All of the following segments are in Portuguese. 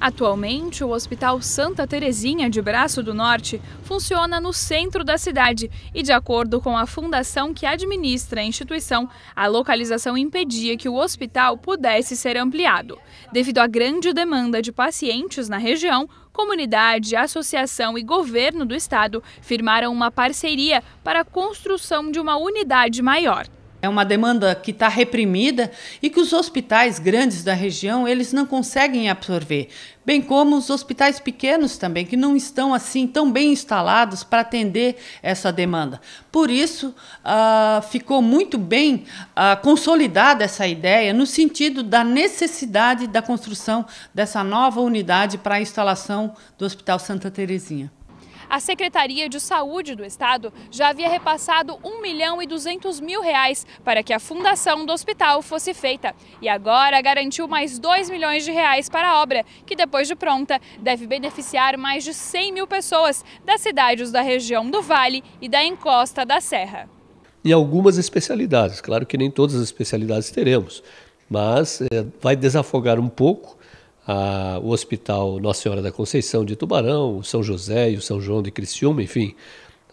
Atualmente, o Hospital Santa Terezinha de Braço do Norte funciona no centro da cidade e, de acordo com a fundação que administra a instituição, a localização impedia que o hospital pudesse ser ampliado. Devido à grande demanda de pacientes na região, comunidade, associação e governo do estado firmaram uma parceria para a construção de uma unidade maior. É uma demanda que está reprimida e que os hospitais grandes da região eles não conseguem absorver, bem como os hospitais pequenos também que não estão assim tão bem instalados para atender essa demanda. Por isso ah, ficou muito bem ah, consolidada essa ideia no sentido da necessidade da construção dessa nova unidade para a instalação do Hospital Santa Terezinha a Secretaria de Saúde do Estado já havia repassado 1 milhão e 200 mil reais para que a fundação do hospital fosse feita. E agora garantiu mais 2 milhões de reais para a obra, que depois de pronta deve beneficiar mais de 100 mil pessoas das cidades da região do Vale e da encosta da Serra. E algumas especialidades, claro que nem todas as especialidades teremos, mas é, vai desafogar um pouco a, o Hospital Nossa Senhora da Conceição de Tubarão, o São José e o São João de Criciúma, enfim,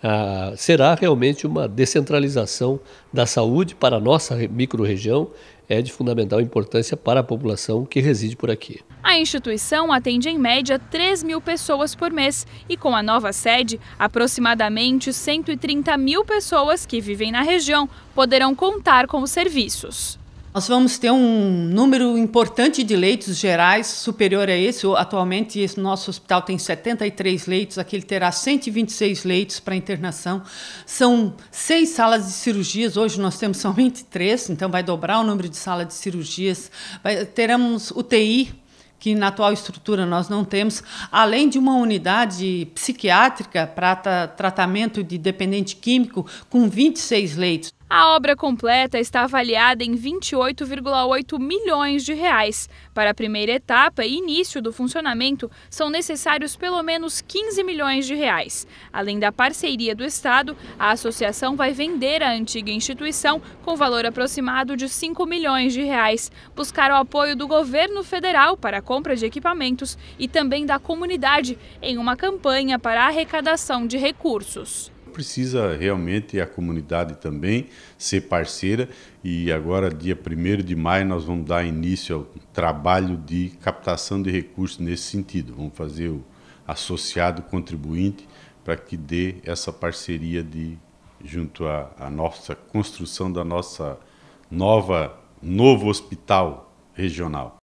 a, será realmente uma descentralização da saúde para a nossa microrregião é de fundamental importância para a população que reside por aqui. A instituição atende em média 3 mil pessoas por mês e com a nova sede, aproximadamente 130 mil pessoas que vivem na região poderão contar com os serviços. Nós vamos ter um número importante de leitos gerais superior a esse. Atualmente, esse nosso hospital tem 73 leitos, aqui ele terá 126 leitos para internação. São seis salas de cirurgias, hoje nós temos somente três, então vai dobrar o número de salas de cirurgias. Vai, teremos UTI que na atual estrutura nós não temos, além de uma unidade psiquiátrica para tratamento de dependente químico com 26 leitos. A obra completa está avaliada em 28,8 milhões de reais. Para a primeira etapa e início do funcionamento, são necessários pelo menos 15 milhões de reais. Além da parceria do Estado, a associação vai vender a antiga instituição com valor aproximado de 5 milhões de reais, buscar o apoio do governo federal para a compra de equipamentos e também da comunidade em uma campanha para arrecadação de recursos precisa realmente a comunidade também ser parceira e agora dia 1 de maio nós vamos dar início ao trabalho de captação de recursos nesse sentido. Vamos fazer o associado contribuinte para que dê essa parceria de junto à, à nossa construção da nossa nova novo hospital regional.